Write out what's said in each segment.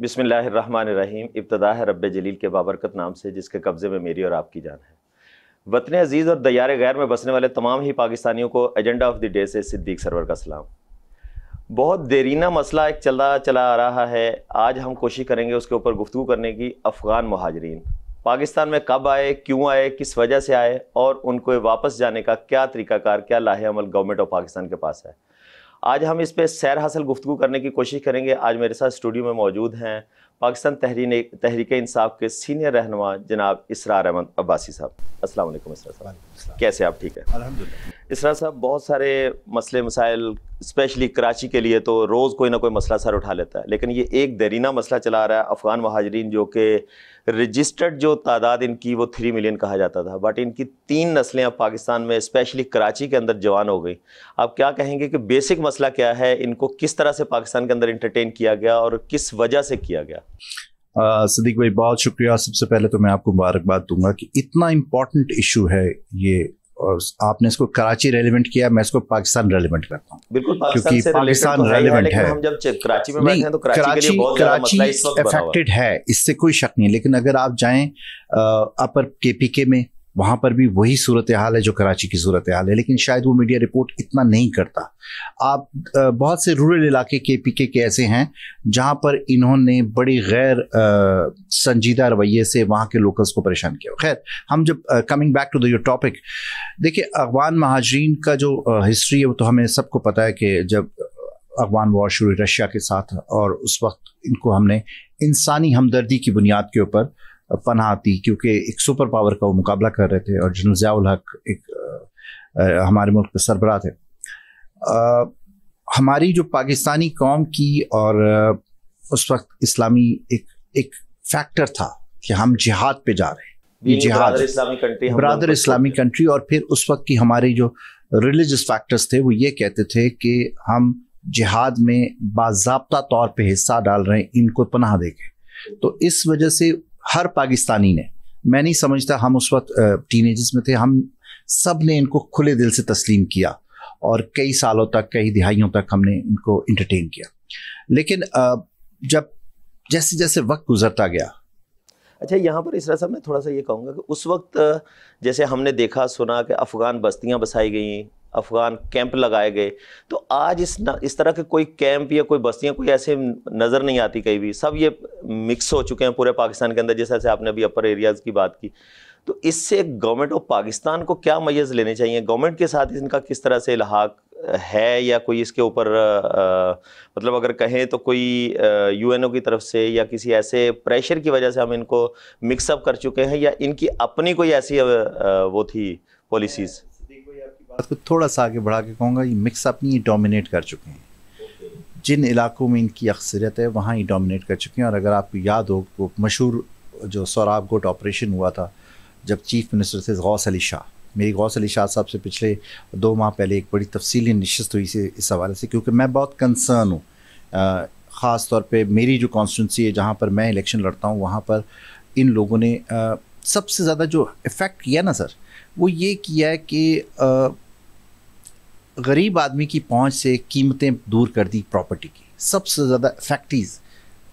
बिसमीम इब्तदा है रब जलील के बाबरकत नाम से जिसके कब्ज़े में मेरी और आपकी जान है वतन अजीज़ और दयार गैर में बसने वाले तमाम ही पाकिस्तानियों को एजेंडा ऑफ द डे से सिद्दीक सरवर का सलाम बहुत देरीना मसला एक चला चला आ रहा है आज हम कोशिश करेंगे उसके ऊपर गुफ्तु करने की अफ़गान महाजरीन पाकिस्तान में कब आए क्यों आए किस वजह से आए और उनको वापस जाने का क्या तरीकाकार क्या लाहे अमल गवर्नमेंट ऑफ पाकिस्तान के पास है आज हम इस पर सैर हासिल गुफ्तु करने की कोशिश करेंगे आज मेरे साथ स्टूडियो में मौजूद हैं पाकिस्तान तहरीन तहरीक इंसाफ के सीनियर रहनुमा जनाब इसरार अहमद अब्बासी साहब अस्सलाम वालेकुम इसरा साहब कैसे आप ठीक है इसरा साहब बहुत सारे मसले मसाइल स्पेशली कराची के लिए तो रोज़ कोई ना कोई मसला सर उठा लेता है लेकिन ये एक दरीना मसला चला रहा है अफ़गान महाजरीन जो कि रजिस्टर्ड जो तादाद इनकी वो थ्री मिलियन कहा जाता था बट इनकी तीन नस्लें अब पाकिस्तान में स्पेशली कराची के अंदर जवान हो गई आप क्या कहेंगे कि बेसिक मसला क्या है इनको किस तरह से पाकिस्तान के अंदर इंटरटेन किया गया और किस वजह से किया गया सदीक भाई बहुत शुक्रिया सबसे पहले तो मैं आपको मुबारकबाद दूंगा कि इतना इम्पॉर्टेंट इशू है ये और आपने इसको कराची रेलिवेंट किया मैं इसको पाकिस्तान रेलिवेंट करता हूँ बिल्कुल क्योंकि पाकिस्तान रेलिवेंट तो है हम जब कराची में तो कराची, मतलब इफेक्टेड है इससे कोई शक नहीं लेकिन अगर आप जाए अपर केपीके में वहाँ पर भी वही सूरत हाल है जो कराची की सूरत हाल है लेकिन शायद वो मीडिया रिपोर्ट इतना नहीं करता आप बहुत से रूरल इलाके के पी के ऐसे हैं जहाँ पर इन्होंने बड़ी गैर संजीदा रवैये से वहाँ के लोकल्स को परेशान किया खैर हम जब coming back to the your topic देखिए अफगान महाजरीन का जो हिस्ट्री है वो तो हमें सबको पता है कि जब अफगान वॉर शुरू रशिया के साथ और उस वक्त इनको हमने इंसानी हमदर्दी की बुनियाद के ऊपर पनाह थी क्योंकि एक सुपर पावर का वो मुकाबला कर रहे थे और जनरल जयाल हक एक आ, हमारे मुल्क के सरबरा थे आ, हमारी जो पाकिस्तानी कौम की और उस वक्त इस्लामी एक एक फैक्टर था कि हम जिहाद पे जा रहे हैं जिहाद इस्लामी कंट्री ब्रादर इस्लामी कंट्री और फिर उस वक्त की हमारी जो रिलीजस फैक्टर्स थे वो ये कहते थे कि हम जिहाद में बाबा तौर पे हिस्सा डाल रहे हैं इनको पनाह देंगे तो इस वजह से हर पाकिस्तानी ने मैं नहीं समझता हम उस वक्त टीन में थे हम सब ने इनको खुले दिल से तस्लीम किया और कई सालों तक कई दिहाइयों तक हमने इनको इंटरटेन किया लेकिन जब जैसे जैसे वक्त गुजरता गया अच्छा यहाँ पर इसरा साहब मैं थोड़ा सा ये कहूँगा कि उस वक्त जैसे हमने देखा सुना कि अफ़गान बस्तियाँ बसाई गई अफ़गान कैंप लगाए गए तो आज इस न, इस तरह के कोई कैंप या कोई बस्तियां कोई ऐसे नज़र नहीं आती कहीं भी सब ये मिक्स हो चुके हैं पूरे पाकिस्तान के अंदर जैसे जैसे आपने अभी अपर एरियाज़ की बात की तो इससे गवर्नमेंट ऑफ पाकिस्तान को क्या मैज़ लेने चाहिए गवर्नमेंट के साथ इनका किस तरह से लहाक है या कोई इसके ऊपर मतलब अगर कहें तो कोई यूएनओ की तरफ से या किसी ऐसे प्रेशर की वजह से हम इनको मिक्सअप कर चुके हैं या इनकी अपनी कोई ऐसी आ, वो थी पॉलिसीज़ बात को थोड़ा सा आगे बढ़ा के कहूँगा ये मिक्सअप नहीं ये डोमिनेट कर चुके हैं जिन इलाकों में इनकी अक्सरियत है वहाँ ये डोमिनेट कर चुके हैं और अगर आपको याद हो तो मशहूर जो सौराब गोट ऑपरेशन हुआ था जब चीफ मिनिस्टर थे गौस अली शाह मेरी गौस अली शाह साहब से पिछले दो माह पहले एक बड़ी तफसीली नशस्त हुई से इस हवाले से क्योंकि मैं बहुत कंसर्न हूँ ख़ास तौर पर मेरी जो कॉन्स्टिटेंसी है जहाँ पर मैं इलेक्शन लड़ता हूँ वहाँ पर इन लोगों ने सबसे ज़्यादा जो इफ़ेक्ट किया ना सर वो ये किया है कि गरीब आदमी की पहुंच से कीमतें दूर कर दी प्रॉपर्टी की सबसे ज़्यादा फैक्ट्रीज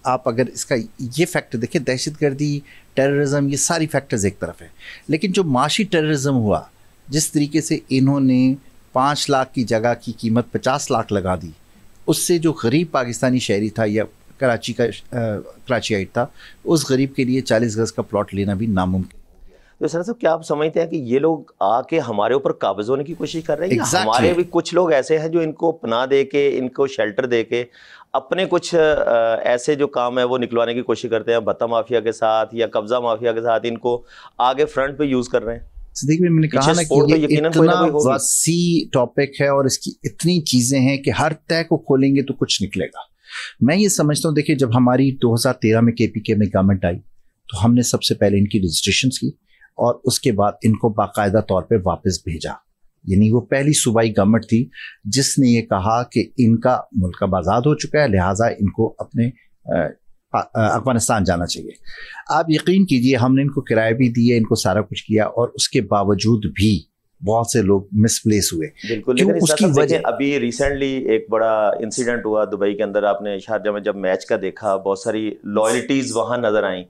आप अगर इसका ये फैक्टर देखें दहशत गर्दी टेररिज्म ये सारी फैक्टर्स एक तरफ है लेकिन जो माशी टेररिज्म हुआ जिस तरीके से इन्होंने पाँच लाख की जगह की कीमत पचास लाख लगा दी उससे जो गरीब पाकिस्तानी शहरी था या कराची का कराची आइट था उस गरीब के लिए चालीस गज़ का प्लॉट लेना भी नामुमकिन तो सर साहब तो क्या आप समझते हैं कि ये लोग आके हमारे ऊपर काबज होने की कोशिश कर रहे हैं exactly. हमारे भी कुछ लोग ऐसे हैं जो इनको पना दे के इनको शेल्टर दे के अपने कुछ ऐसे जो काम है वो निकलवाने की कोशिश करते हैं भत्ता माफिया के साथ या कब्जा माफिया के साथ इनको आगे फ्रंट पे यूज कर रहे हैं मैंने कहा ना कि ये इतना वसी टॉपिक है और इसकी इतनी चीजें हैं कि हर तय को खोलेंगे तो कुछ निकलेगा मैं ये समझता हूँ देखिए जब हमारी 2013 में केपीके में गवर्नमेंट आई तो हमने सबसे पहले इनकी रजिस्ट्रेशन की और उसके बाद इनको बाकायदा तौर पे वापस भेजा यानी वो पहली सूबाई गवर्नमेंट थी जिसने ये कहा कि इनका मुल्क अब आज़ाद हो चुका है लिहाजा इनको अपने अफगानिस्तान जाना चाहिए आप यकीन कीजिए हमने इनको किराए भी दिए इनको सारा कुछ किया और उसके बावजूद भी बहुत से लोग मिसप्लेस हुए बिल्कुल लेकिन उसकी वजह अभी रिसेंटली एक बड़ा इंसिडेंट हुआ दुबई के अंदर आपने शारजा में जब मैच का देखा बहुत सारी लॉयल्टीज़ वहाँ नज़र आई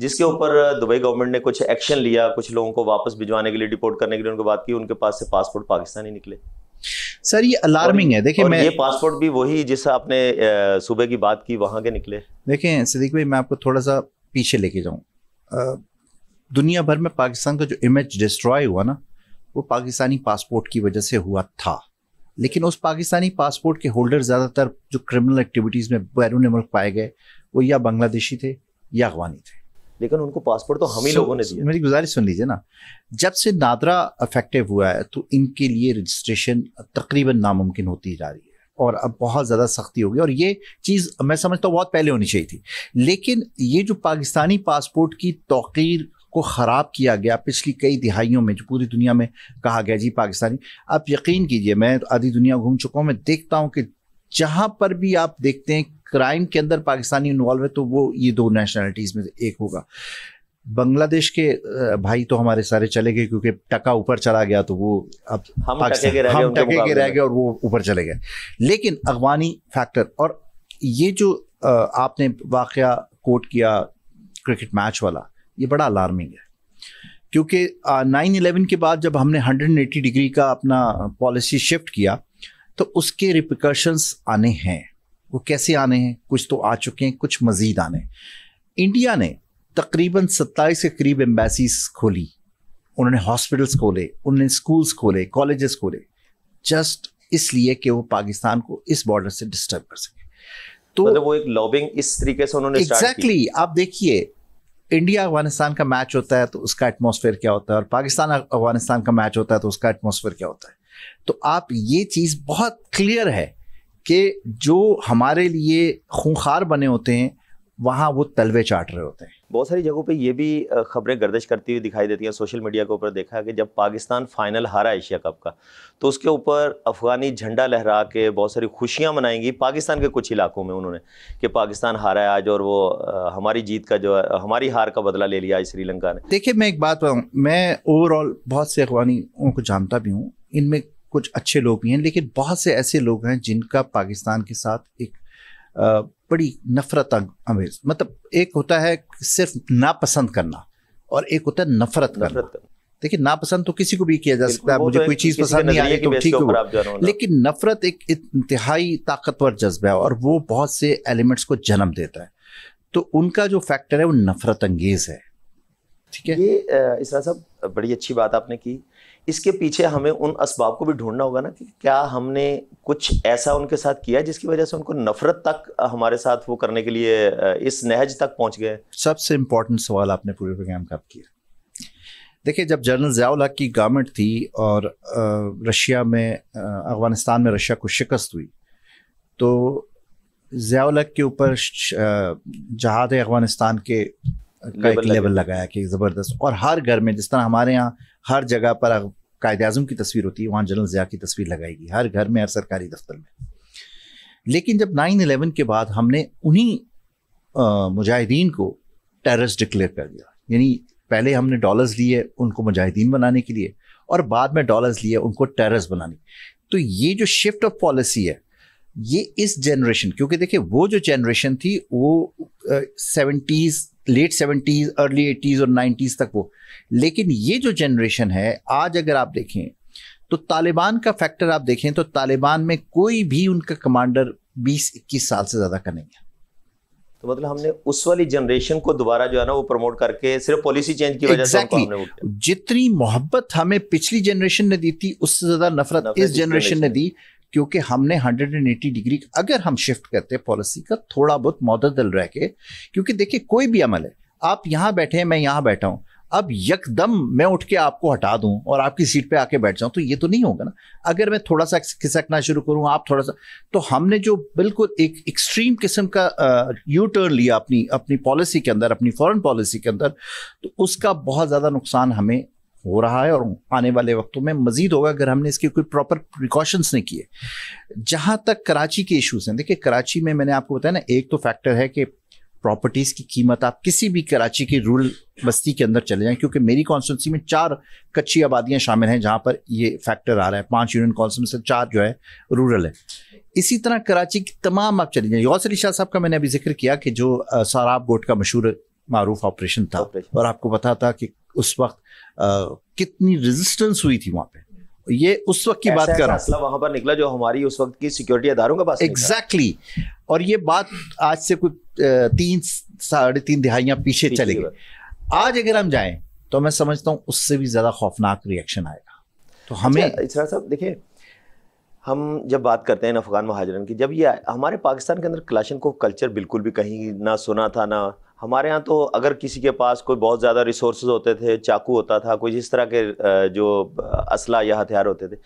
जिसके ऊपर दुबई गवर्नमेंट ने कुछ एक्शन लिया कुछ लोगों को वापस भिजवाने के लिए डिपोर्ट करने के लिए उनको बात की उनके पास से पासपोर्ट पाकिस्तानी निकले सर ये अलार्मिंग है देखिए मैं ये पासपोर्ट भी वही जिस आपने सूबे की बात की वहाँ के निकले देखें सदीक भाई मैं आपको थोड़ा सा पीछे लेके जाऊँ दुनिया भर में पाकिस्तान का जो इमेज डिस्ट्रॉय हुआ ना वो पाकिस्तानी पासपोर्ट की वजह से हुआ था लेकिन उस पाकिस्तानी पासपोर्ट के होल्डर ज़्यादातर जो क्रिमिनल एक्टिविटीज़ में बैरून मुल्क पाए गए वो या बांग्लादेशी थे या अफवानी थे लेकिन उनको पासपोर्ट तो हम ही so, लोगों ने दिया मेरी गुजारिश सुन लीजिए ना जब से नादरा अफेक्टिव हुआ है तो इनके लिए रजिस्ट्रेशन तकरीबन नामुमकिन होती जा रही है और अब बहुत ज़्यादा सख्ती होगी और ये चीज़ मैं समझता हूँ बहुत पहले होनी चाहिए थी लेकिन ये जो पाकिस्तानी पासपोर्ट की तोकीर को ख़राब किया गया पिछली कई दिहाइयों में जो पूरी दुनिया में कहा गया जी पाकिस्तानी आप यकीन कीजिए मैं आधी दुनिया घूम चुका हूँ मैं देखता हूँ कि जहाँ पर भी आप देखते हैं क्राइम के अंदर पाकिस्तानी इन्वॉल्व है तो वो ये दो नेशनैलिटीज में एक होगा बांग्लादेश के भाई तो हमारे सारे चले गए क्योंकि टका ऊपर चला गया तो वो अब हम टके के रह गए, हम टके के रह गए और वो ऊपर चले गए लेकिन अफगानी फैक्टर और ये जो आपने वाक़ कोट किया क्रिकेट मैच वाला ये बड़ा अलार्मिंग है क्योंकि नाइन इलेवन के बाद जब हमने हंड्रेड एट्टी डिग्री का अपना पॉलिसी शिफ्ट किया तो उसके रिप्रिकॉशंस आने हैं वो कैसे आने हैं कुछ तो आ चुके हैं कुछ मजीद आने इंडिया ने तकरीबन सत्ताईस के करीब एम्बेसीज खोली उन्होंने हॉस्पिटल्स खोले उन्होंने स्कूल्स खोले कॉलेजेस खोले जस्ट इसलिए कि वो पाकिस्तान को इस बॉर्डर से डिस्टर्ब कर सके तो मतलब वो एक लॉबिंग इस तरीके से उन्होंने एग्जैक्टली exactly, आप देखिए इंडिया अफगानिस्तान का मैच होता है तो उसका एटमोसफेयर क्या होता है और पाकिस्तान अफगानिस्तान का मैच होता है तो उसका एटमोसफेयर क्या होता है तो आप ये चीज़ बहुत क्लियर है कि जो हमारे लिए खूंखार बने होते हैं वहाँ वो तलवे चाट रहे होते हैं बहुत सारी जगहों पे ये भी खबरें गर्दिश करती हुई दिखाई देती हैं सोशल मीडिया के ऊपर देखा कि जब पाकिस्तान फाइनल हारा एशिया कप का तो उसके ऊपर अफगानी झंडा लहरा के बहुत सारी खुशियाँ मनाएंगी पाकिस्तान के कुछ इलाकों में उन्होंने कि पाकिस्तान हारा है आज और वो हमारी जीत का जो है हमारी हार का बदला ले लिया आज श्रीलंका ने देखिए मैं एक बात बताऊँ मैं ओवरऑल बहुत से अफगानी को जानता भी हूँ इनमें कुछ अच्छे लोग भी हैं लेकिन बहुत से ऐसे लोग हैं जिनका पाकिस्तान के साथ एक बड़ी नफरत अमेज मतलब एक होता है सिर्फ नापसंद करना और एक होता है नफरत करना देखिए नापसंद तो किसी को भी किया जा सकता है मुझे तो कोई चीज़ पसंद नहीं आई तो ठीक है लेकिन नफरत एक इंतहाई ताकतवर जज्बा है और वो बहुत से एलिमेंट्स को जन्म देता है तो उनका जो फैक्टर है वो नफरत अंगेज है ठीक है ये इसरा साहब बड़ी अच्छी बात आपने की इसके पीछे हमें उन इसबाब को भी ढूंढना होगा ना कि क्या हमने कुछ ऐसा उनके साथ किया जिसकी वजह से उनको नफरत तक हमारे साथ वो करने के लिए इस नहज तक पहुंच गए सबसे इम्पोर्टेंट सवाल आपने पूरे प्रोग्राम का किया देखिए जब जनरल ज़ियाउल की गवर्नमेंट थी और रशिया में अफगानिस्तान में रशिया को शिकस्त हुई तो ज़ियाउल के ऊपर जहाद अफगानिस्तान के का एक लेवल लगाया कि ज़बरदस्त और हर घर में जिस तरह हमारे यहाँ हर जगह पर कायद अजम की तस्वीर होती है वहाँ जनरल ज़िया की तस्वीर लगाएगी हर घर में हर सरकारी दफ्तर में लेकिन जब नाइन अलेवन के बाद हमने उन्हीं मुजाहिदीन को टेररिस्ट डिक्लेयर कर दिया यानी पहले हमने डॉलर्स लिए उनको मुजाहिदीन बनाने के लिए और बाद में डॉलर्स लिए उनको टेररिस्ट बनाने तो ये जो शिफ्ट ऑफ पॉलिसी है ये इस जनरेशन क्योंकि देखिए वो जो जनरेशन थी वो seventies late seventies early eighties और नाइन्टीज तक वो लेकिन ये जो जनरेशन है आज अगर आप देखें तो तालिबान का फैक्टर आप देखें तो तालिबान में कोई भी उनका कमांडर बीस इक्कीस साल से ज़्यादा का नहीं है तो मतलब हमने उस वाली जनरेशन को दोबारा जो है ना वो प्रमोट करके सिर्फ पॉलिसी चेंज की वजह exactly. से जितनी मोहब्बत हमें पिछली जनरेशन ने दी थी उससे ज़्यादा नफरत, नफरत इस जनरेशन ने दी क्योंकि हमने 180 डिग्री अगर हम शिफ्ट करते पॉलिसी का थोड़ा बहुत मददल रह के क्योंकि देखिए कोई भी अमल है आप यहाँ बैठे हैं मैं यहाँ बैठा हूँ अब यकदम मैं उठ के आपको हटा दूं और आपकी सीट पे आके बैठ जाऊं तो ये तो नहीं होगा ना अगर मैं थोड़ा सा खिसकना शुरू करूं आप थोड़ा सा तो हमने जो बिल्कुल एक एक्सट्रीम किस्म का यू टर्न लिया अपनी अपनी पॉलिसी के अंदर अपनी फॉरेन पॉलिसी के अंदर तो उसका बहुत ज़्यादा नुकसान हमें हो रहा है और आने वाले वक्तों में मजीद होगा अगर हमने इसके कोई प्रॉपर प्रिकॉशंस नहीं किए जहाँ तक कराची के इश्यूज हैं देखिए कराची में मैंने आपको बताया ना एक तो फैक्टर है कि प्रॉपर्टीज़ की कीमत आप किसी भी कराची की रूरल बस्ती के अंदर चले जाएं क्योंकि मेरी कॉन्स्टेंसी में चार कच्ची आबादियां शामिल हैं जहां पर ये फैक्टर आ रहा है पांच यूनियन कौंसिल से चार जो है रूरल है इसी तरह कराची की तमाम आप चले जाएं गौस शाह साहब का मैंने अभी जिक्र किया कि जो सराब गोट का मशहूर मरूफ ऑपरेशन था और आपको पता था कि उस वक्त आ, कितनी रेजिस्टेंस हुई थी वहां पे ये उस वक्त की बात कर रहा हूँ वहां पर निकला जो हमारी उस वक्त की सिक्योरिटी अदारों का पास एग्जैक्टली exactly. और ये बात आज से कुछ तीन साढ़े तीन दिहाइयां पीछे चले गई आज अगर हम जाएं तो मैं समझता हूँ उससे भी ज्यादा खौफनाक रिएक्शन आएगा तो अच्छा, हमें इसरा साहब देखिए हम जब बात करते हैं अफगान महाजरन की जब ये हमारे पाकिस्तान के अंदर क्लाशन को कल्चर बिल्कुल भी कहीं ना सुना था ना हमारे यहाँ तो अगर किसी के पास कोई बहुत ज़्यादा रिसोर्सेज होते थे चाकू होता था कोई इस तरह के जो असला या हथियार होते थे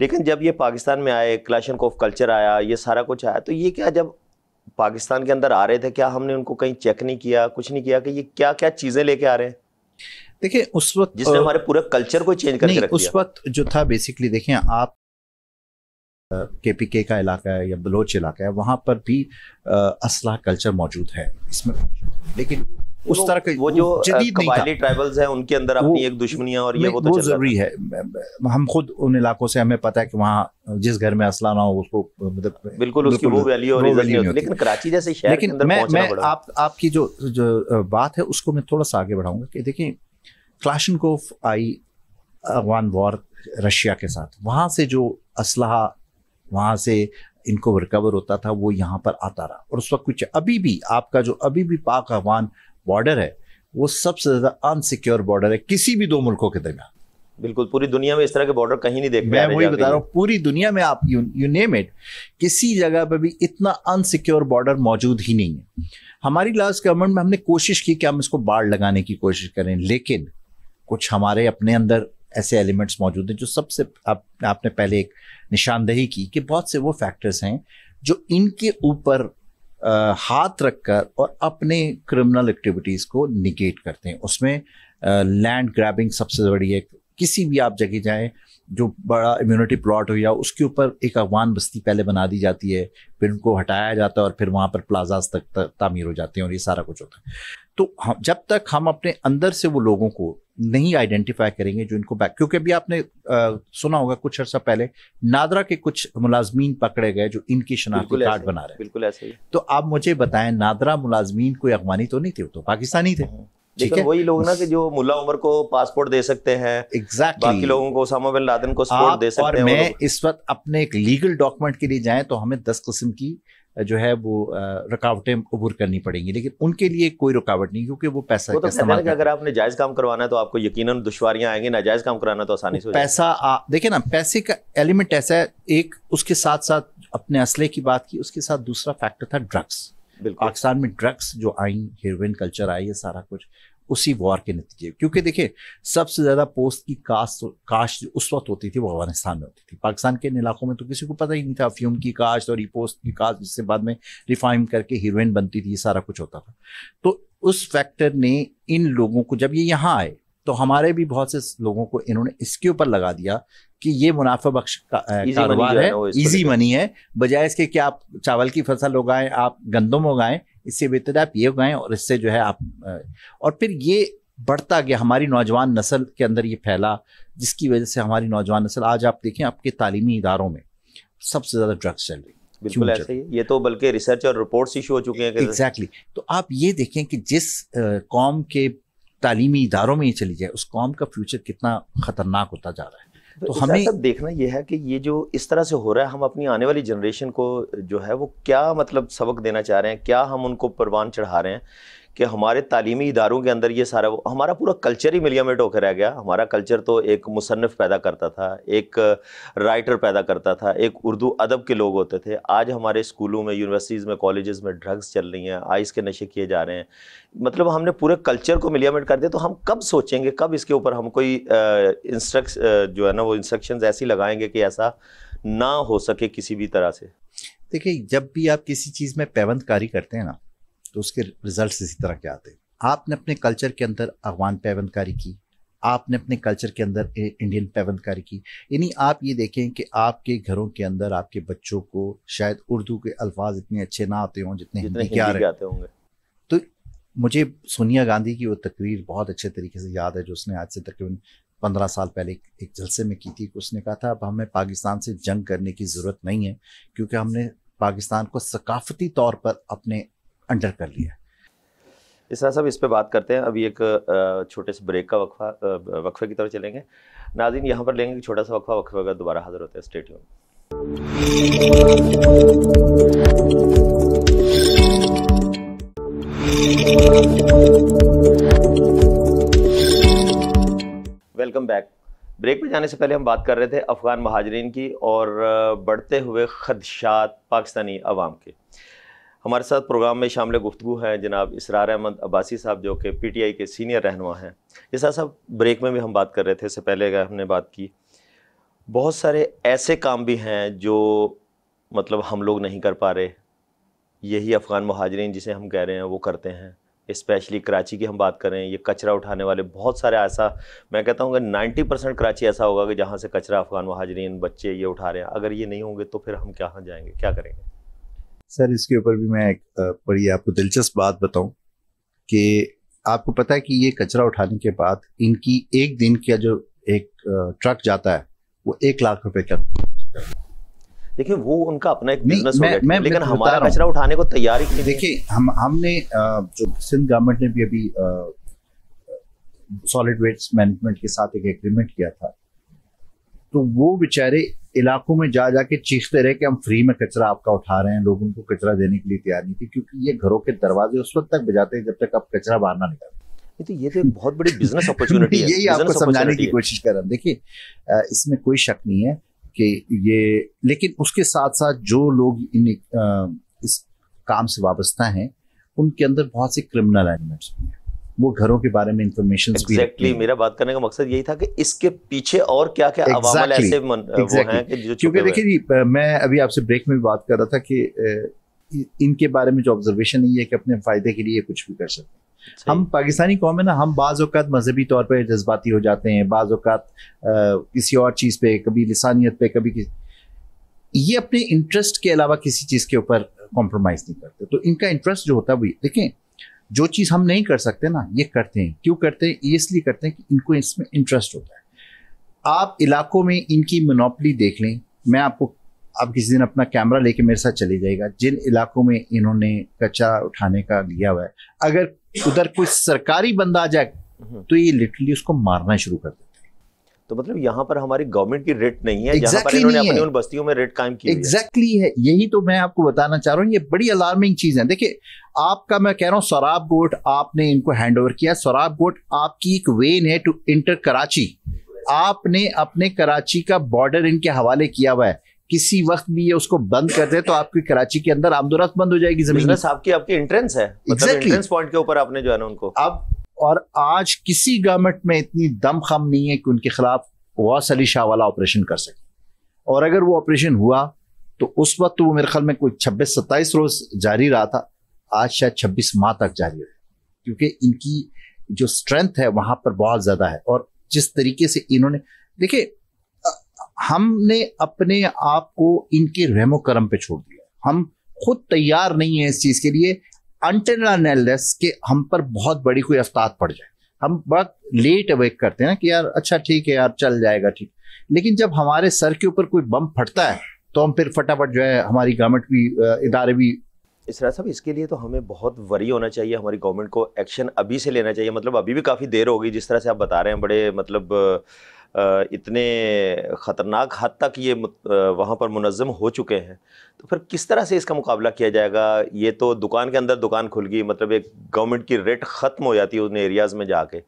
लेकिन जब ये पाकिस्तान में आए क्लाशन ऑफ कल्चर आया ये सारा कुछ आया तो ये क्या जब पाकिस्तान के अंदर आ रहे थे क्या हमने उनको कहीं चेक नहीं किया कुछ नहीं किया कि ये क्या क्या चीज़ें लेके आ रहे हैं देखिए उस वक्त जिसने हमारे पूरा कल्चर को चेंज करके रख उस वक्त जो था बेसिकली देखिए आप के पी के का इलाका है या बलोच इलाका है वहाँ पर भी असला कल्चर मौजूद है इसमें लेकिन उस तरह के वो जो कबायली ट्राइबल्स हैं उनके अंदर अपनी एक दुश्मनियां और ये वो तो वो जरूरी है हम खुद उन इलाकों से हमें पता है कि वहाँ जिस घर में असला ना हो उसको मतलब बिल्कुल उसकी वो वैल्यू और इज्जत नहीं लेकिन कराची जैसे शहर लेकिन मैं मैं आप आपकी जो जो बात है उसको मैं थोड़ा सा आगे बढ़ाऊंगा कि देखिए क्लाशनकोफ आई अफगान वॉर रशिया के साथ वहाँ से जो असलाह वहाँ से इनको रिकवर होता था वो यहाँ पर आता रहा और उस वक्त कुछ अभी भी आपका जो अभी भी पाक अफगान बॉर्डर है वो सबसे ज़्यादा अनसिक्योर बॉर्डर है किसी भी दो मुल्कों के दरमियान बिल्कुल पूरी दुनिया में इस तरह के बॉर्डर कहीं नहीं देख मैं वही बता रहा हूँ पूरी दुनिया में आप यू यू नेम इट किसी जगह पर भी इतना अनसिक्योर बॉर्डर मौजूद ही नहीं है हमारी लास्ट गवर्नमेंट में हमने कोशिश की कि हम इसको बाढ़ लगाने की कोशिश करें लेकिन कुछ हमारे अपने अंदर ऐसे एलिमेंट्स मौजूद हैं जो सबसे आप आपने पहले एक निशानदेही की कि बहुत से वो फैक्टर्स हैं जो इनके ऊपर हाथ रखकर और अपने क्रिमिनल एक्टिविटीज़ को निगेट करते हैं उसमें लैंड ग्रैबिंग सबसे बड़ी है किसी भी आप जगह जाएं जो बड़ा इम्यूनिटी प्लॉट हो या उसके ऊपर एक अफवान बस्ती पहले बना दी जाती है फिर उनको हटाया जाता है और फिर वहाँ पर प्लाजाज तक तामीर हो जाते हैं और ये सारा कुछ होता है तो हम जब तक हम अपने अंदर से वो लोगों को नहीं आइडेंटिफाई करेंगे जो इनको बैक क्योंकि अभी आपने आ, सुना होगा कुछ अर्सा पहले नादरा के कुछ मुलाजमीन पकड़े गए जो इनकी शनाख्ती कार्ड बना रहे हैं बिल्कुल ऐसे ही तो आप मुझे बताएं नादरा मुलाजमीन कोई अफगानी तो नहीं थे तो पाकिस्तानी थे लेकिन हम्म। वही लोग ना कि जो मुल्ला उमर को पासपोर्ट दे सकते हैं एग्जैक्टली exactly. बाकी लोगों को ओसामा बिन लादेन को सपोर्ट दे सकते और हैं मैं इस वक्त अपने एक लीगल डॉक्यूमेंट के लिए जाए तो हमें दस किस्म की जो है वो रुकावटें उबूर करनी पड़ेंगी लेकिन उनके लिए कोई रुकावट नहीं क्योंकि वो पैसा वो तो इस्तेमाल अगर आपने जायज़ काम करवाना है तो आपको यकीन दुश्वारियां आएंगी नाजायज़ काम कराना तो आसानी से पैसा देखिए ना पैसे का एलिमेंट ऐसा है एक उसके साथ साथ अपने असले की बात की उसके साथ दूसरा फैक्टर था ड्रग्स पाकिस्तान में ड्रग्स जो आई हेरोइन कल्चर आई ये सारा कुछ उसी वॉर के नतीजे क्योंकि देखिए सबसे ज़्यादा पोस्ट की काश काश उस वक्त होती थी वो अफगानिस्तान में होती थी पाकिस्तान के इन इलाकों में तो किसी को पता ही नहीं था अफ्यूम की काश्त और ई पोस्ट की काश्त जिससे बाद में रिफाइन करके हीरोइन बनती थी ये सारा कुछ होता था तो उस फैक्टर ने इन लोगों को जब ये यहाँ आए तो हमारे भी बहुत से लोगों को इन्होंने इसके ऊपर लगा दिया कि ये मुनाफा बख्श का, कारोबार है इजी मनी है बजाय इसके कि आप चावल की फसल उगाएं आप गंदम उगाएं इससे बेहतर आप ये उगाएं और इससे जो है आप और फिर ये बढ़ता गया हमारी नौजवान नस्ल के अंदर ये फैला जिसकी वजह से हमारी नौजवान नस्ल आज आप देखें आपके तालीमी इदारों में सबसे ज़्यादा ड्रग्स चल रही बिल्कुल ऐसे ही ये तो बल्कि रिसर्च और रिपोर्ट्स इशू हो चुके हैं एग्जैक्टली exactly. तो आप ये देखें कि जिस कॉम के तालीमी इदारों में ये चली जाए उस कॉम का फ्यूचर कितना ख़तरनाक होता जा रहा है तो, हमें सब देखना यह है कि ये जो इस तरह से हो रहा है हम अपनी आने वाली जनरेशन को जो है वो क्या मतलब सबक देना चाह रहे हैं क्या हम उनको परवान चढ़ा रहे हैं कि हमारे तालीमी इदारों के अंदर ये सारा वो हमारा पूरा कल्चर ही मिलियामेट होकर रह गया हमारा कल्चर तो एक मुसनफ़ पैदा करता था एक राइटर पैदा करता था एक उर्दू अदब के लोग होते थे आज हमारे स्कूलों में यूनिवर्सिटीज़ में कॉलेज़ में ड्रग्स चल रही हैं आइस के नशे किए जा रहे हैं मतलब हमने पूरे कल्चर को मिलियामेट कर दिया तो हम कब सोचेंगे कब इसके ऊपर हम कोई इंस्ट्रक्स जो है ना वो इंस्ट्रक्शन ऐसी लगाएंगे कि ऐसा ना हो सके किसी भी तरह से देखिए जब भी आप किसी चीज़ में पैबंदकारी करते हैं ना तो उसके रिजल्ट इसी तरह के आते आपने अपने कल्चर के अंदर अफगान पैबंदकारी की आपने अपने कल्चर के अंदर इंडियन पैबंदकारी की यानी आप ये देखें कि आपके घरों के अंदर आपके बच्चों को शायद उर्दू के अल्फाज इतने अच्छे ना आते हों जितने हिंदी के आ रहे होंगे तो मुझे सोनिया गांधी की वो तकरीर बहुत अच्छे तरीके से याद है जो उसने आज से तकरीबन पंद्रह साल पहले एक जलसे में की थी उसने कहा था अब हमें पाकिस्तान से जंग करने की ज़रूरत नहीं है क्योंकि हमने पाकिस्तान को सकाफती तौर पर अपने अंडर कर लिया इसरा साहब इस पे बात करते हैं अभी एक छोटे से ब्रेक का वक्फा वक्फे की तरफ चलेंगे नाजिन यहाँ पर लेंगे कि छोटा सा वक्फा वक्फे का दोबारा हाजिर होते हैं स्टेडियम वेलकम बैक ब्रेक पे जाने से पहले हम बात कर रहे थे अफ़गान महाजरीन की और बढ़ते हुए खदशात पाकिस्तानी आवाम के हमारे साथ प्रोग्राम में शामिल गुफ्तु हैं जनाब इसरार अहमद अब्बासी साहब जो कि पी टी आई के सीनियर रहनुमा हैं इसरा साहब ब्रेक में भी हम बात कर रहे थे इससे पहले अगर हमने बात की बहुत सारे ऐसे काम भी हैं जो मतलब हम लोग नहीं कर पा रहे यही अफ़गान महाजरीन जिसे हम कह रहे हैं वो करते हैं इस्पेशली कराची की हम बात करें ये कचरा उठाने वाले बहुत सारे ऐसा मैं कहता हूँ कि नाइन्टी परसेंट कराची ऐसा होगा कि जहाँ से कचरा अफ़गान महाजरीन बच्चे ये उठा रहे हैं अगर ये नहीं होंगे तो फिर हम कहाँ जाएंगे क्या करेंगे सर इसके ऊपर भी मैं एक बड़ी आपको दिलचस्प बात बताऊं कि आपको पता है कि ये कचरा उठाने के बाद इनकी एक दिन का जो एक ट्रक जाता है वो एक लाख रुपए का देखिए वो उनका अपना एक बिजनेस मैं, मैं, लेकिन मैं हमारा कचरा उठाने को तैयार ही देखिए हम हमने जो सिंध गवर्नमेंट ने भी अभी सॉलिड वेस्ट मैनेजमेंट के साथ एक एग्रीमेंट किया था तो वो बेचारे इलाकों में जा जाके चीखते रहे कि हम फ्री में कचरा आपका उठा रहे हैं लोग उनको कचरा देने के लिए तैयार नहीं थे क्योंकि ये घरों के दरवाजे उस वक्त तक बजाते हैं जब तक आप कचरा बाहर ना निकालते तो ये तो एक बहुत बड़ी बिजनेस अपॉर्चुनिटी है यही आपको समझाने की कोशिश कर रहा हूँ देखिए इसमें कोई शक नहीं है कि ये लेकिन उसके साथ साथ जो लोग इन इस काम से वाबस्ता हैं उनके अंदर बहुत से क्रिमिनल एलिमेंट्स भी हैं वो घरों के बारे में इंफॉर्मेशन exactly, मेरा बात करने का मकसद यही था कि इसके पीछे और क्या क्या exactly, ऐसे मन, exactly. वो हैं कि जो क्योंकि देखिए जी मैं अभी आपसे ब्रेक में भी बात कर रहा था कि इनके बारे में जो ऑब्जर्वेशन नहीं है कि अपने फायदे के लिए कुछ भी कर सकते हैं हम पाकिस्तानी कौम है ना हम बाज़ अवत मजहबी तौर पर जज्बाती हो जाते हैं बाज़ अवत किसी और चीज़ पे कभी लसानियत पे कभी ये अपने इंटरेस्ट के अलावा किसी चीज़ के ऊपर कॉम्प्रोमाइज़ नहीं करते तो इनका इंटरेस्ट जो होता है वो देखें जो चीज़ हम नहीं कर सकते ना ये करते हैं क्यों करते हैं ये इसलिए करते हैं कि इनको इसमें इंटरेस्ट होता है आप इलाकों में इनकी मोनोपली देख लें मैं आपको आप किसी दिन अपना कैमरा लेके मेरे साथ चले जाएगा जिन इलाकों में इन्होंने कचरा उठाने का लिया हुआ है अगर उधर कोई सरकारी बंदा आ जाए हम्म। तो ये लिटरली उसको मारना शुरू कर दे तो मतलब यहाँ पर हमारी गवर्नमेंट की रेट नहीं है exactly यहाँ पर इन्होंने अपनी उन बस्तियों में रेट कायम की एग्जैक्टली exactly है यही तो मैं आपको बताना चाह रहा हूँ ये बड़ी अलार्मिंग चीज है देखिए आपका मैं कह रहा हूँ सराब गोट आपने इनको हैंड ओवर किया सराब गोट आपकी एक वेन है टू इंटर कराची आपने अपने कराची का बॉर्डर इनके हवाले किया हुआ है किसी वक्त भी ये उसको बंद कर दे तो आपकी कराची के अंदर आमदोरफ्त बंद हो जाएगी जमीन आपकी आपकी एंट्रेंस है मतलब exactly. एग्जैक्टली पॉइंट के ऊपर आपने जो है ना उनको अब और आज किसी गवर्नमेंट में इतनी दम खम नहीं है कि उनके खिलाफ वॉस अली शाह वाला ऑपरेशन कर सके और अगर वो ऑपरेशन हुआ तो उस वक्त तो वो मेरे ख्याल में कोई छब्बीस सत्ताईस रोज जारी रहा था आज शायद छब्बीस माह तक जारी रहे क्योंकि इनकी जो स्ट्रेंथ है वहां पर बहुत ज्यादा है और जिस तरीके से इन्होंने देखिए हमने अपने आप को इनके रहमो करम पे छोड़ दिया हम खुद तैयार नहीं है इस चीज के लिए अनटिल अनलेस हम पर बहुत बड़ी कोई अफ्तात पड़ जाए हम बहुत लेट अवेक करते हैं ना कि यार अच्छा ठीक है यार चल जाएगा ठीक लेकिन जब हमारे सर के ऊपर कोई बम फटता है तो हम फिर फटाफट जो है हमारी गवर्नमेंट भी इदारे भी इसरा साहब इसके लिए तो हमें बहुत वरी होना चाहिए हमारी गवर्नमेंट को एक्शन अभी से लेना चाहिए मतलब अभी भी काफ़ी देर होगी जिस तरह से आप बता रहे हैं बड़े मतलब आ, इतने ख़तरनाक हद तक ये वहाँ पर मुनज़म हो चुके हैं तो फिर किस तरह से इसका मुकाबला किया जाएगा ये तो दुकान के अंदर दुकान खुल गई मतलब एक गवर्नमेंट की रेट ख़त्म हो जाती है उन एरियाज़ में जाके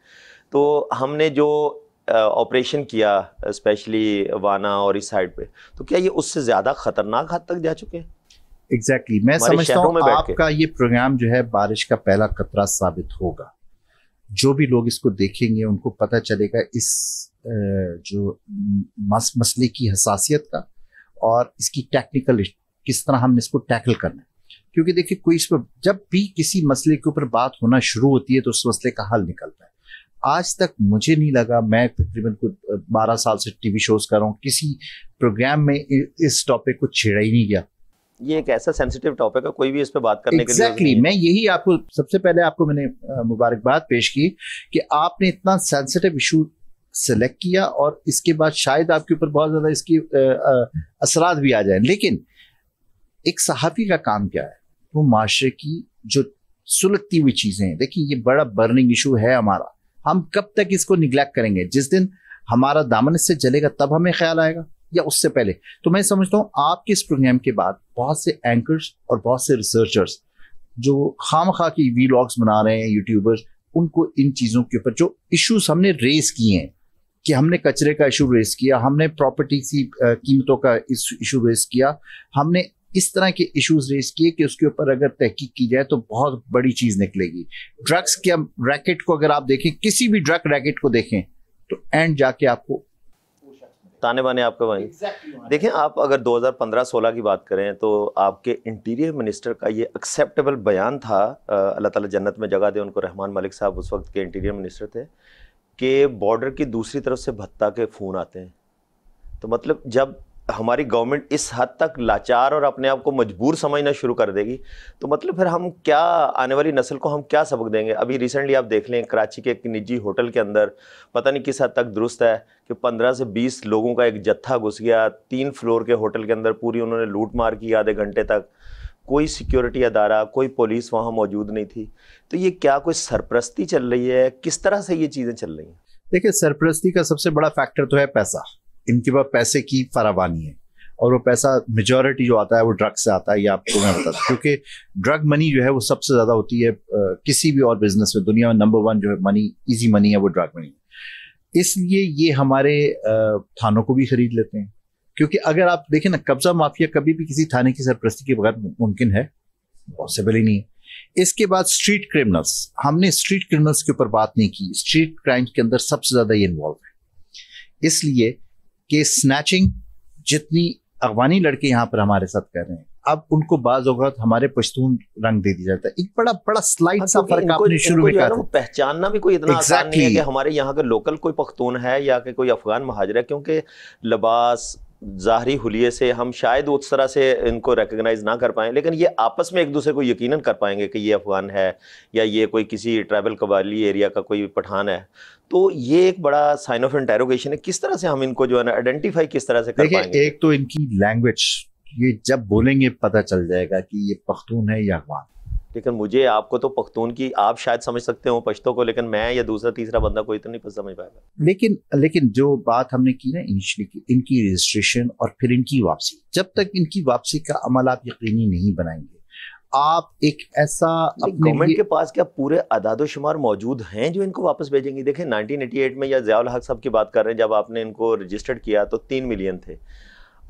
तो हमने जो ऑपरेशन किया स्पेशली वाना और इस साइड पे तो क्या ये उससे ज़्यादा ख़तरनाक हद तक जा चुके हैं एग्जैक्टली exactly. मैं समझता हूँ आपका ये प्रोग्राम जो है बारिश का पहला कतरा साबित होगा जो भी लोग इसको देखेंगे उनको पता चलेगा इस जो मस, मसले की हसासियत का और इसकी टेक्निकल किस तरह हम इसको टैकल करना है क्योंकि देखिए कोई इस पर जब भी किसी मसले के ऊपर बात होना शुरू होती है तो उस मसले का हल निकलता है आज तक मुझे नहीं लगा मैं तकरीबन कोई बारह साल से टीवी शोज कर रहा हूँ किसी प्रोग्राम में इस टॉपिक को छेड़ा ही नहीं गया ये एक ऐसा सेंसिटिव टॉपिक है कोई भी इस पे बात करने exactly, के लिए एग्जैक्टली मैं यही आपको सबसे पहले आपको मैंने मुबारकबाद पेश की कि आपने इतना सेंसिटिव इशू सेलेक्ट किया और इसके बाद शायद आपके ऊपर बहुत ज़्यादा इसकी असरात भी आ जाए लेकिन एक सहाफ़ी का काम क्या है वो माशरे की जो सुलगती हुई चीज़ें हैं देखिए ये बड़ा बर्निंग इशू है हमारा हम कब तक इसको निग्लेक्ट करेंगे जिस दिन हमारा दामन इससे जलेगा तब हमें ख्याल आएगा या उससे पहले तो मैं समझता हूँ आपके इस प्रोग्राम के बाद बहुत से एंकर्स और बहुत से रिसर्चर्स जो खाम खा की वी बना रहे हैं यूट्यूबर्स उनको इन चीज़ों के ऊपर जो इश्यूज हमने रेस किए हैं कि हमने कचरे का इशू रेस किया हमने प्रॉपर्टी की कीमतों का इशू रेस किया हमने इस तरह के इश्यूज रेस किए कि उसके ऊपर अगर तहकीक की जाए तो बहुत बड़ी चीज निकलेगी ड्रग्स के रैकेट को अगर आप देखें किसी भी ड्रग रैकेट को देखें तो एंड जाके आपको ताने बाने आपके वहीं exactly देखें आप अगर 2015-16 की बात करें तो आपके इंटीरियर मिनिस्टर का ये एक्सेप्टेबल बयान था अल्लाह ताला जन्नत में जगह दे उनको रहमान मलिक साहब उस वक्त के इंटीरियर मिनिस्टर थे कि बॉर्डर की दूसरी तरफ से भत्ता के फ़ोन आते हैं तो मतलब जब हमारी गवर्नमेंट इस हद तक लाचार और अपने आप को मजबूर समझना शुरू कर देगी तो मतलब फिर हम क्या आने वाली नस्ल को हम क्या सबक देंगे अभी रिसेंटली आप देख लें कराची के एक निजी होटल के अंदर पता नहीं किस हद तक दुरुस्त है कि 15 से 20 लोगों का एक जत्था घुस गया तीन फ्लोर के होटल के अंदर पूरी उन्होंने लूट मार की आधे घंटे तक कोई सिक्योरिटी अदारा कोई पुलिस वहाँ मौजूद नहीं थी तो ये क्या कोई सरप्रस्ती चल रही है किस तरह से ये चीज़ें चल रही हैं देखिए सरप्रस्ती का सबसे बड़ा फैक्टर तो है पैसा इनके पास पैसे की फरावानी है और वो पैसा मेजोरिटी जो आता है वो ड्रग से आता है ये आपको मैं बताता हूँ क्योंकि ड्रग मनी जो है वो सबसे ज़्यादा होती है किसी भी और बिजनेस में दुनिया में नंबर वन जो है मनी इजी मनी है वो ड्रग मनी इसलिए ये हमारे थानों को भी खरीद लेते हैं क्योंकि अगर आप देखें ना कब्जा माफिया कभी भी किसी थाने की सरप्रस्ती के बगैर मुमकिन है पॉसिबल ही नहीं इसके बाद स्ट्रीट क्रिमिनल्स हमने स्ट्रीट क्रिमिनल्स के ऊपर बात नहीं की स्ट्रीट क्राइम के अंदर सबसे ज्यादा ये इन्वॉल्व है इसलिए कि स्नैचिंग जितनी अफगानी लड़के यहाँ पर हमारे साथ कर रहे हैं अब उनको बाज औकात हमारे पश्तून रंग दे दिया जाता है एक बड़ा बड़ा स्लाइड हाँ, सा फर्क आपने शुरू में कहा पहचानना भी कोई इतना exactly. आसान नहीं है कि हमारे यहाँ के लोकल कोई पख्तून है या कि कोई अफगान महाजरा क्योंकि लबास ज़ाहरी हुलिये से हम शायद उस तरह से इनको रिकगनाइज ना कर पाएँ लेकिन ये आपस में एक दूसरे को यकीनन कर पाएंगे कि ये अफ़गान है या ये कोई किसी ट्राइबल कबाली एरिया का कोई पठान है तो ये एक बड़ा साइन ऑफ इंटेरोगेशन है किस तरह से हम इनको जो है ना आइडेंटिफाई किस तरह से कर पाएंगे एक तो इनकी लैंग्वेज ये जब बोलेंगे पता चल जाएगा कि ये पख्तून है या अफगान लेकिन मुझे आपको तो पख्तून की आप शायद समझ सकते हो पश्तों को लेकिन मैं या दूसरा तीसरा बंदा कोई तो नहीं समझ पाएगा लेकिन लेकिन जो बात हमने की ना इनिशली की इनकी रजिस्ट्रेशन और फिर इनकी वापसी जब तक इनकी वापसी का अमल आप यकीनी नहीं बनाएंगे आप एक ऐसा गवर्नमेंट के पास क्या पूरे अदाद शुमार मौजूद हैं जो इनको वापस भेजेंगे देखें 1988 में या जयाल हक साहब की बात कर रहे हैं जब आपने इनको रजिस्टर्ड किया तो तीन मिलियन थे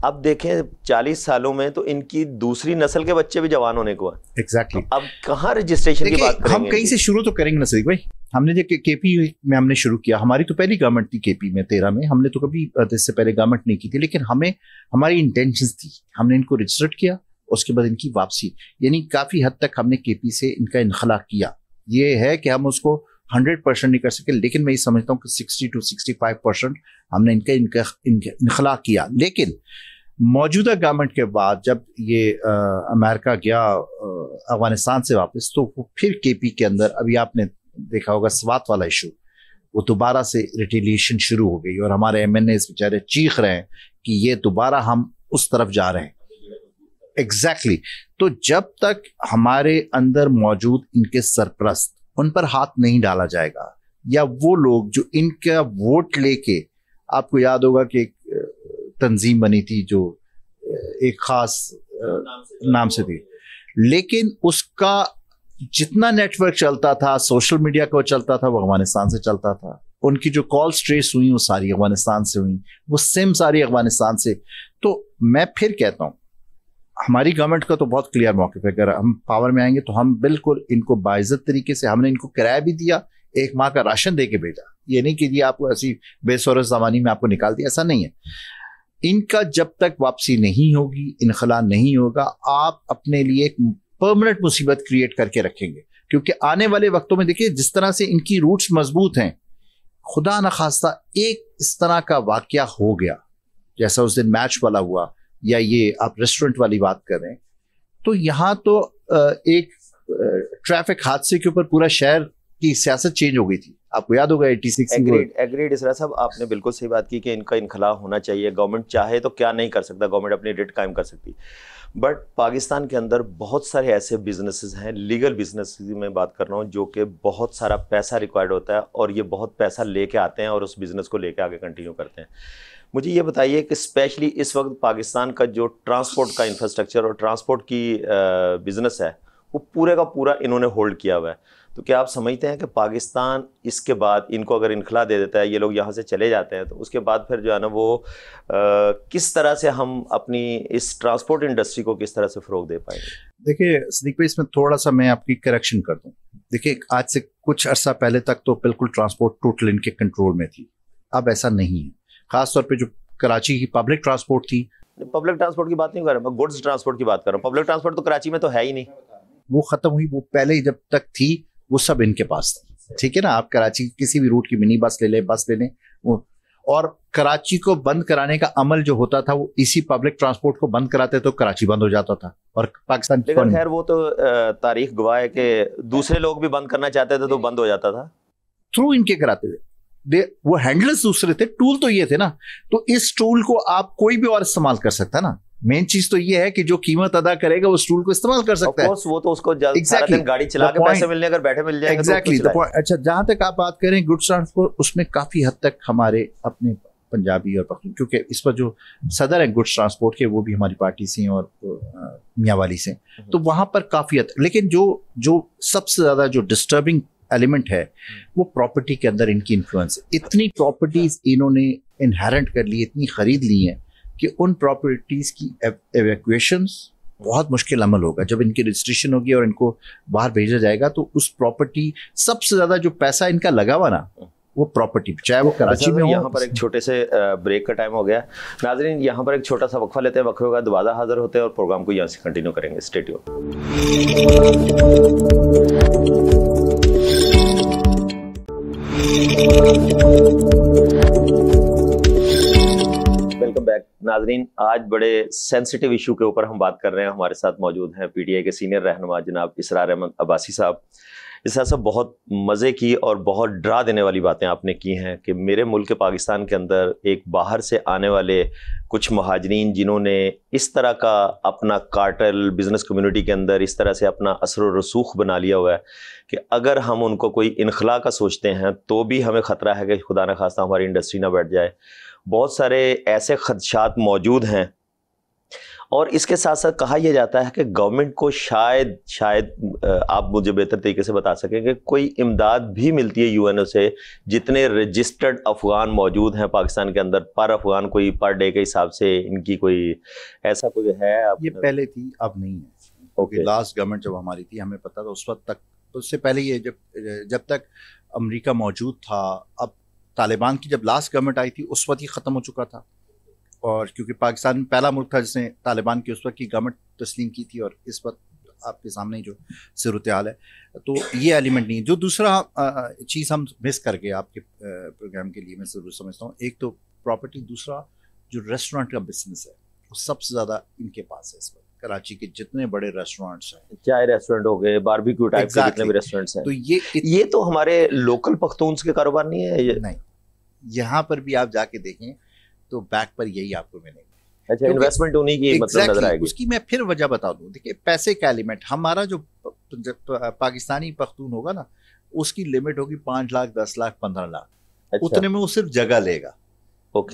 अब देखें चालीस सालों में तो इनकी दूसरी नस्ल के बच्चे भी जवान होने को है एग्जैक्टली exactly. अब कहाँ रजिस्ट्रेशन की बात हम कहीं से शुरू तो करेंगे नसरीक भाई हमने जो केपी में हमने शुरू किया हमारी तो पहली गवर्नमेंट थी केपी में तेरह में हमने तो कभी इससे पहले गवर्नमेंट नहीं की थी लेकिन हमें हमारी इंटेंशन थी हमने इनको रजिस्टर्ड किया उसके बाद इनकी वापसी यानी काफ़ी हद तक हमने केपी से इनका इनखला किया ये है कि हम उसको हंड्रेड परसेंट नहीं कर सके लेकिन मैं ये समझता हूँ कि sixty two sixty five percent हमने इनका इनका इनखला किया लेकिन मौजूदा गवर्नमेंट के बाद जब ये आ, अमेरिका गया अफगानिस्तान से वापस तो वो फिर पी के अंदर अभी आपने देखा होगा स्वात वाला इशू वो दोबारा से रिटेलिएशन शुरू हो गई और हमारे एम एन एस बेचारे चीख रहे हैं कि ये दोबारा हम उस तरफ जा रहे हैं एग्जैक्टली exactly. तो जब तक हमारे अंदर मौजूद इनके सरप्रस्त उन पर हाथ नहीं डाला जाएगा या वो लोग जो इनका वोट लेके आपको याद होगा कि एक तंजीम बनी थी जो एक खास नाम से, थी लेकिन उसका जितना नेटवर्क चलता था सोशल मीडिया का चलता था वो अफगानिस्तान से चलता था उनकी जो कॉल स्ट्रेस हुई वो सारी अफगानिस्तान से हुई वो सिम सारी अफगानिस्तान से तो मैं फिर कहता हूँ हमारी गवर्नमेंट का तो बहुत क्लियर मौके पर अगर हम पावर में आएंगे तो हम बिल्कुल इनको बाइज्जत तरीके से हमने इनको किराया भी दिया एक माह का राशन दे के भेजा ये नहीं कि ये आपको ऐसी बेसोरस जमानी में आपको निकाल दिया ऐसा नहीं है इनका जब तक वापसी नहीं होगी इनखला नहीं होगा आप अपने लिए एक परमानेंट मुसीबत क्रिएट करके रखेंगे क्योंकि आने वाले वक्तों में देखिए जिस तरह से इनकी रूट्स मजबूत हैं खुदा न खास्ता एक इस तरह का वाक्य हो गया जैसा उस दिन मैच वाला हुआ या ये आप रेस्टोरेंट वाली बात करें तो यहाँ तो एक ट्रैफिक हादसे के ऊपर पूरा शहर की सियासत चेंज हो गई थी आपको याद होगा एटी सिक्स एग्रीड एग्रीड इसरा साहब आपने बिल्कुल सही बात की कि इनका इनखला होना चाहिए गवर्नमेंट चाहे तो क्या नहीं कर सकता गवर्नमेंट अपनी रेट कायम कर सकती बट पाकिस्तान के अंदर बहुत सारे ऐसे बिजनेसेस हैं लीगल बिजनेस में बात कर रहा हूँ जो कि बहुत सारा पैसा रिक्वायर्ड होता है और ये बहुत पैसा लेके आते हैं और उस बिज़नेस को लेके आगे कंटिन्यू करते हैं मुझे ये बताइए कि स्पेशली इस वक्त पाकिस्तान का जो ट्रांसपोर्ट का इंफ्रास्ट्रक्चर और ट्रांसपोर्ट की बिज़नेस है वो पूरे का पूरा इन्होंने होल्ड किया हुआ है तो क्या आप समझते हैं कि पाकिस्तान इसके बाद इनको अगर इनखला दे देता है ये लोग यहाँ से चले जाते हैं तो उसके बाद फिर जो है ना वो आ, किस तरह से हम अपनी इस ट्रांसपोर्ट इंडस्ट्री को किस तरह से फ़रोग दे पाएंगे देखिए सदीक भाई इसमें थोड़ा सा मैं आपकी करेक्शन कर दूँ देखिए आज से कुछ अर्सा पहले तक तो बिल्कुल ट्रांसपोर्ट टोटल इनके कंट्रोल में थी अब ऐसा नहीं है खासतौर पर जो कराची की पब्लिक ट्रांसपोर्ट थी पब्लिक ट्रांसपोर्ट की बात नहीं कर रहा मैं गुड्स ट्रांसपोर्ट की बात कर रहा हूँ पब्लिक ट्रांसपोर्ट तो कराची में तो है ही नहीं वो ख़त्म हुई वो पहले ही जब तक थी वो सब इनके पास थी ठीक है ना आप कराची की किसी भी रूट की मिनी बस ले लें बस ले लें वो और कराची को बंद कराने का अमल जो होता था वो इसी पब्लिक ट्रांसपोर्ट को बंद कराते तो कराची बंद हो जाता था और पाकिस्तान खैर वो तो तारीख गवाह है कि दूसरे लोग भी बंद करना चाहते थे तो बंद हो जाता था थ्रू इनके कराते थे दे वो हैंडल्स दूसरे थे टूल तो ये थे ना तो इस टूल को आप कोई भी और इस्तेमाल कर सकता है ना मेन चीज तो ये है कि जो कीमत अदा करेगा वो टूल को इस्तेमाल कर सकता है वो तो उसको exactly. गाड़ी चला के पैसे मिलने अगर बैठे मिल जाएंगे तो exactly, तो अच्छा जहां तक आप बात करें गुड्स ट्रांसपोर्ट उसमें काफी हद तक हमारे अपने पंजाबी और पख्तून क्योंकि इस पर जो सदर है गुड्स ट्रांसपोर्ट के वो भी हमारी पार्टी से हैं और मियाँ वाली से हम्म। तो वहां पर काफ़ी हद लेकिन जो जो सबसे ज़्यादा जो डिस्टर्बिंग एलिमेंट है वो प्रॉपर्टी के अंदर इनकी इन्फ्लुएंस इतनी प्रॉपर्टीज इन्होंने इनहेरेंट कर ली इतनी खरीद ली हैं कि उन प्रॉपर्टीज़ की एवैक्यूएशंस बहुत मुश्किल अमल होगा जब इनकी रजिस्ट्रेशन होगी और इनको बाहर भेजा जाएगा तो उस प्रॉपर्टी सबसे ज़्यादा जो पैसा इनका लगा हुआ ना वो प्रॉपर्टी चाहे वो कराची अच्छा, में यहाँ पर एक छोटे से ब्रेक का टाइम हो गया नाजरीन यहाँ पर एक छोटा सा वक्फा लेते हैं वक्फे का दोबारा हाजिर होते हैं और प्रोग्राम को यहाँ से कंटिन्यू करेंगे स्टेडियो वेलकम बैक नाजरीन आज बड़े सेंसिटिव इशू के ऊपर हम बात कर रहे हैं हमारे साथ मौजूद हैं पीटीआई के सीनियर रहनुमा जनाब इसरार अहमद अब्बासी साहब तरह सब बहुत मज़े की और बहुत डरा देने वाली बातें आपने की हैं कि मेरे मुल्क पाकिस्तान के अंदर एक बाहर से आने वाले कुछ महाजरीन जिन्होंने इस तरह का अपना कार्टल बिज़नेस कम्युनिटी के अंदर इस तरह से अपना असर रसूख बना लिया हुआ है कि अगर हम उनको कोई इनखला का सोचते हैं तो भी हमें ख़तरा है कि खुदा न खास्ता हमारी इंडस्ट्री ना बैठ जाए बहुत सारे ऐसे खदशात मौजूद हैं और इसके साथ साथ कहा यह जाता है कि गवर्नमेंट को शायद शायद आप मुझे बेहतर तरीके से बता सकें कि कोई इमदाद भी मिलती है यूएनओ से जितने रजिस्टर्ड अफगान मौजूद हैं पाकिस्तान के अंदर पर अफगान कोई पर डे के हिसाब से इनकी कोई ऐसा कोई है आप ये पहले थी अब नहीं है ओके okay. लास्ट गवर्नमेंट जब हमारी थी हमें पता था उस वक्त तक उससे पहले ये जब जब तक अमेरिका मौजूद था अब तालिबान की जब लास्ट गवर्नमेंट आई थी उस वक्त ही ख़त्म हो चुका था और क्योंकि पाकिस्तान पहला मुल्क था जिसने तालिबान की उस वक्त की गवर्नमेंट तस्लीम की थी और इस वक्त आपके सामने जो सूरत हाल है तो ये एलिमेंट नहीं है जो दूसरा चीज़ हम मिस कर गए आपके प्रोग्राम के लिए मैं ज़रूर समझता हूँ एक तो प्रॉपर्टी दूसरा जो रेस्टोरेंट का बिजनेस है वो सबसे ज़्यादा इनके पास है इस वक्त कराची के जितने बड़े रेस्टोरेंट्स हैं चाय रेस्टोरेंट हो गए बारबिक्यू टाइप exactly. के जितने भी रेस्टोरेंट्स हैं तो ये इत... ये तो हमारे लोकल पख्तून के कारोबार नहीं है ये नहीं यहाँ पर भी आप जाके देखें तो बैक पर यही आपको मिलेंगे अच्छा इन्वेस्टमेंट उन्हीं की exactly, मतलब नजर आएगी उसकी मैं फिर वजह बता दूं देखिए पैसे क्या लिमिट हमारा जो पाकिस्तानी पख्तून होगा ना उसकी लिमिट होगी पांच लाख दस लाख पंद्रह लाख अच्छा। उतने में वो सिर्फ जगह लेगा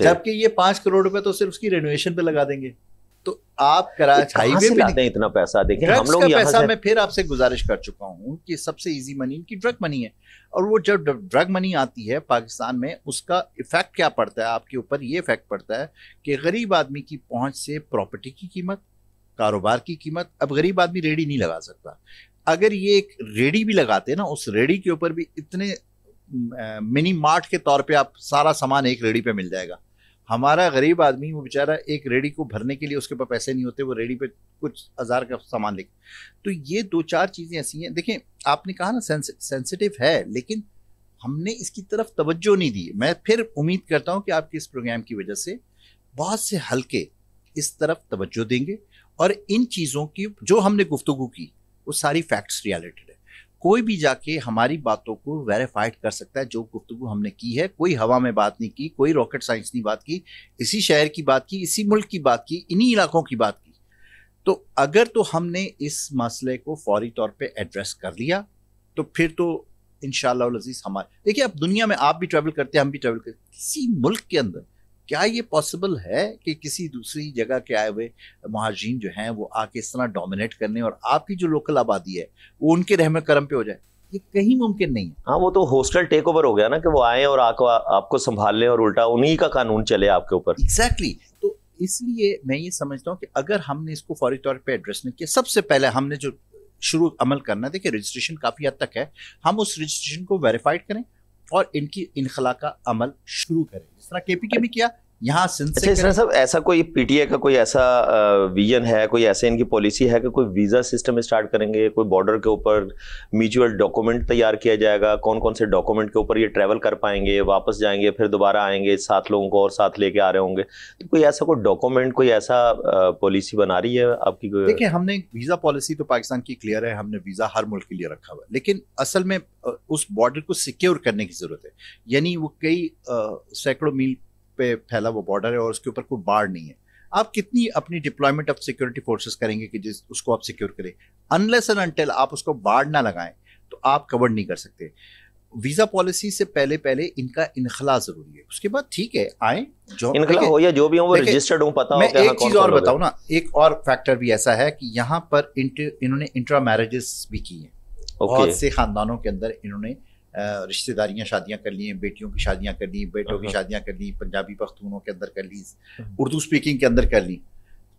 जबकि ये पांच करोड़ रुपए तो सिर्फ उसकी रेनोवेशन पे लगा देंगे आप कराच हाईवे पे लाते हैं इतना पैसा देखें हम लोग यहां पैसा मैं फिर आपसे गुजारिश कर चुका हूँ कि सबसे इजी मनी इनकी ड्रग मनी है और वो जब ड्रग मनी आती है पाकिस्तान में उसका इफेक्ट क्या पड़ता है आपके ऊपर ये इफेक्ट पड़ता है कि गरीब आदमी की पहुंच से प्रॉपर्टी की कीमत कारोबार की कीमत अब गरीब आदमी रेडी नहीं लगा सकता अगर ये एक रेडी भी लगाते ना उस रेडी के ऊपर भी इतने मिनी मार्ट के तौर पे आप सारा सामान एक रेडी पे मिल जाएगा हमारा गरीब आदमी वो बेचारा एक रेडी को भरने के लिए उसके पास पैसे नहीं होते वो रेडी पे कुछ हज़ार का सामान लेके तो ये दो चार चीज़ें ऐसी हैं देखें आपने कहा ना सेंसिटिव है लेकिन हमने इसकी तरफ तवज्जो नहीं दी मैं फिर उम्मीद करता हूँ कि आपके इस प्रोग्राम की वजह से बहुत से हल्के इस तरफ तवज्जो देंगे और इन चीज़ों की जो हमने गुफ्तु की वो सारी फैक्ट्स रियलेटेड है कोई भी जाके हमारी बातों को वेरीफाइड कर सकता है जो गुफ्तु हमने की है कोई हवा में बात नहीं की कोई रॉकेट साइंस नहीं बात की इसी शहर की बात की इसी मुल्क की बात की इन्हीं इलाकों की बात की तो अगर तो हमने इस मसले को फौरी तौर पे एड्रेस कर लिया तो फिर तो इन शजीज़ हमारे देखिए आप दुनिया में आप भी ट्रैवल करते हैं हम भी ट्रैवल करते किसी मुल्क के अंदर क्या ये पॉसिबल है कि किसी दूसरी जगह के आए हुए महाजीन जो हैं वो आके इस तरह डोमिनेट करने और आपकी जो लोकल आबादी है वो उनके रहम करम पे हो जाए ये कहीं मुमकिन नहीं है हाँ वो तो होस्टल टेक ओवर हो गया ना कि वो आए और आको, आ, आपको संभाल लें और उल्टा उन्हीं का कानून चले आपके ऊपर एग्जैक्टली exactly. तो इसलिए मैं ये समझता हूँ कि अगर हमने इसको फौरी तौर पर एड्रेस नहीं किया सबसे पहले हमने जो शुरू अमल करना देखिए रजिस्ट्रेशन काफ़ी हद तक है हम उस रजिस्ट्रेशन को वेरीफाइड करें और इनकी इनखला का अमल शुरू करें जिस तरह केपी के भी किया यहाँ अच्छा सब ऐसा कोई पीटीए का कोई ऐसा विजन है कोई ऐसे इनकी पॉलिसी है कि कोई वीज़ा सिस्टम स्टार्ट करेंगे कोई बॉर्डर के ऊपर म्यूचुअल डॉक्यूमेंट तैयार किया जाएगा कौन कौन से डॉक्यूमेंट के ऊपर ये ट्रेवल कर पाएंगे वापस जाएंगे फिर दोबारा आएंगे सात लोगों को और साथ लेके आ रहे होंगे तो कोई ऐसा कोई डॉक्यूमेंट कोई ऐसा पॉलिसी बना रही है आपकी देखिए हमने वीज़ा पॉलिसी तो पाकिस्तान की क्लियर है हमने वीज़ा हर मुल्क के लिए रखा हुआ है लेकिन असल में उस बॉर्डर को सिक्योर करने की ज़रूरत है यानी वो कई सैकड़ों मील पे फैला वो बॉर्डर है और उसके ऊपर कोई बाढ़ नहीं है आप कितनी अपनी डिप्लॉयमेंट ऑफ सिक्योरिटी फोर्सेस करेंगे कि जिस उसको आप सिक्योर करें अनलेस एंड अनटिल आप उसको बाढ़ ना लगाएं तो आप कवर नहीं कर सकते वीजा पॉलिसी से पहले पहले इनका इनखला जरूरी है उसके बाद ठीक है आए जो इनखला हो या जो भी हो वो रजिस्टर्ड हो पता मैं हो हाँ एक चीज और बताऊं ना एक और फैक्टर भी ऐसा है कि यहाँ पर इन्होंने इंट्रा मैरिजेस भी की है बहुत से खानदानों के अंदर इन्होंने रिश्तेदारियाँ शादियाँ कर ली हैं बेटियों की शादियाँ कर ली बेटों की हाँ, हाँ। शादियाँ कर ली पंजाबी पख्तूनों के अंदर कर ली हाँ। उर्दू स्पीकिंग के अंदर कर ली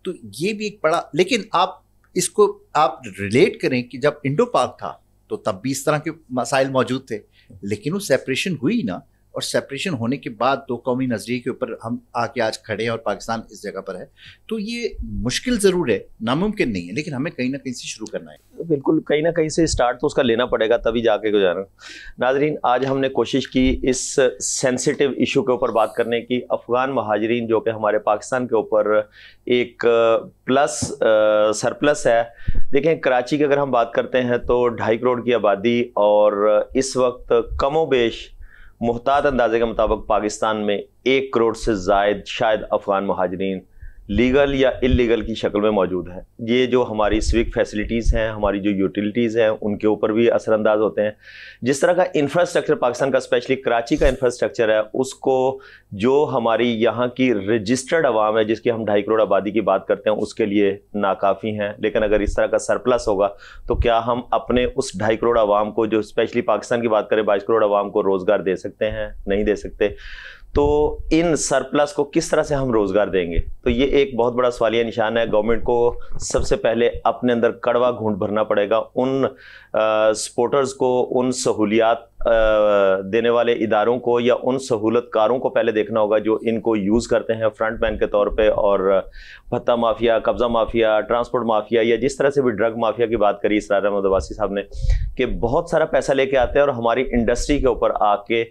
तो ये भी एक बड़ा लेकिन आप इसको आप रिलेट करें कि जब इंडो पाक था तो तब भी इस तरह के मसाइल मौजूद थे लेकिन वो सेपरेशन हुई ना और सेपरेशन होने के बाद दो कौमी नज़रिए के ऊपर हम आके आज खड़े हैं और पाकिस्तान इस जगह पर है तो ये मुश्किल ज़रूर है नामुमकिन नहीं है लेकिन हमें कहीं ना कहीं से शुरू करना है तो बिल्कुल कहीं ना कहीं से स्टार्ट तो उसका लेना पड़ेगा तभी जाके गुजारा नाजरीन आज हमने कोशिश की इस सेंसिटिव इशू के ऊपर बात करने की अफ़गान महाजरीन जो कि हमारे पाकिस्तान के ऊपर एक प्लस सरप्लस है देखें कराची की अगर हम बात करते हैं तो ढाई करोड़ की आबादी और इस वक्त कमोबेश मुहतात अंदाजे के मुताबिक पाकिस्तान में एक करोड़ से जायद शायद अफगान महाजरीन लीगल या इलीगल की शक्ल में मौजूद है ये जो हमारी स्विक फैसिलिटीज़ हैं हमारी जो यूटिलिटीज़ हैं उनके ऊपर भी असरअंदाज होते हैं जिस तरह का इंफ्रास्ट्रक्चर पाकिस्तान का स्पेशली कराची का इंफ्रास्ट्रक्चर है उसको जो हमारी यहाँ की रजिस्टर्ड आवाम है जिसकी हम ढाई करोड़ आबादी की बात करते हैं उसके लिए नाकाफ़ी हैं लेकिन अगर इस तरह का सरप्लस होगा तो क्या हम अपने उस ढाई करोड़ आवाम को जो स्पेशली पाकिस्तान की बात करें बाईस करोड़ आवाम को रोज़गार दे सकते हैं नहीं दे सकते तो इन सरप्लस को किस तरह से हम रोजगार देंगे तो ये एक बहुत बड़ा सवालिया निशान है गवर्नमेंट को सबसे पहले अपने अंदर कड़वा घूंट भरना पड़ेगा उन सपोर्टर्स को उन सहूलियात देने वाले इदारों को या उन सहूलतकारों को पहले देखना होगा जो इनको यूज़ करते हैं फ्रंट मैन के तौर पे और भत्ता माफिया कब्ज़ा माफिया ट्रांसपोर्ट माफिया या जिस तरह से भी ड्रग माफिया की बात करी इसरार अहमद साहब ने कि बहुत सारा पैसा लेके आते हैं और हमारी इंडस्ट्री के ऊपर आके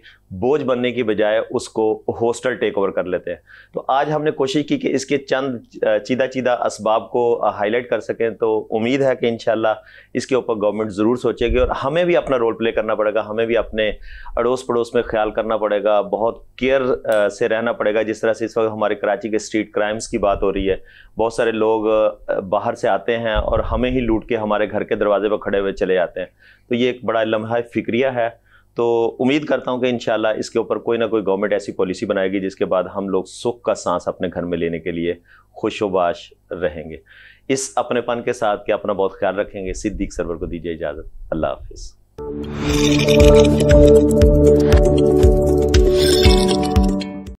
बोझ बनने की बजाय उसको होस्टल टेक ओवर कर लेते हैं तो आज हमने कोशिश की कि इसके चंद चीदा चीदा इसबाब को हाईलाइट कर सकें तो उम्मीद है कि इन इसके ऊपर गवर्नमेंट ज़रूर सोचेगी और हमें भी अपना रोल प्ले करना पड़ेगा हमें भी अपने अड़ोस पड़ोस में ख्याल करना पड़ेगा बहुत केयर से रहना पड़ेगा जिस तरह से इस वक्त हमारे कराची के स्ट्रीट क्राइम्स की बात हो रही है बहुत सारे लोग बाहर से आते हैं और हमें ही लूट के हमारे घर के दरवाजे पर खड़े हुए चले जाते हैं तो ये एक बड़ा लम्हा फिक्रिया है तो उम्मीद करता हूँ कि इन इसके ऊपर कोई ना कोई गवर्नमेंट ऐसी पॉलिसी बनाएगी जिसके बाद हम लोग सुख का सांस अपने घर में लेने के लिए खुशोबाश रहेंगे इस अपनेपन के साथ के अपना बहुत ख्याल रखेंगे सिद्दीक सरवर को दीजिए इजाज़त अल्लाह हाफिज़ Müzik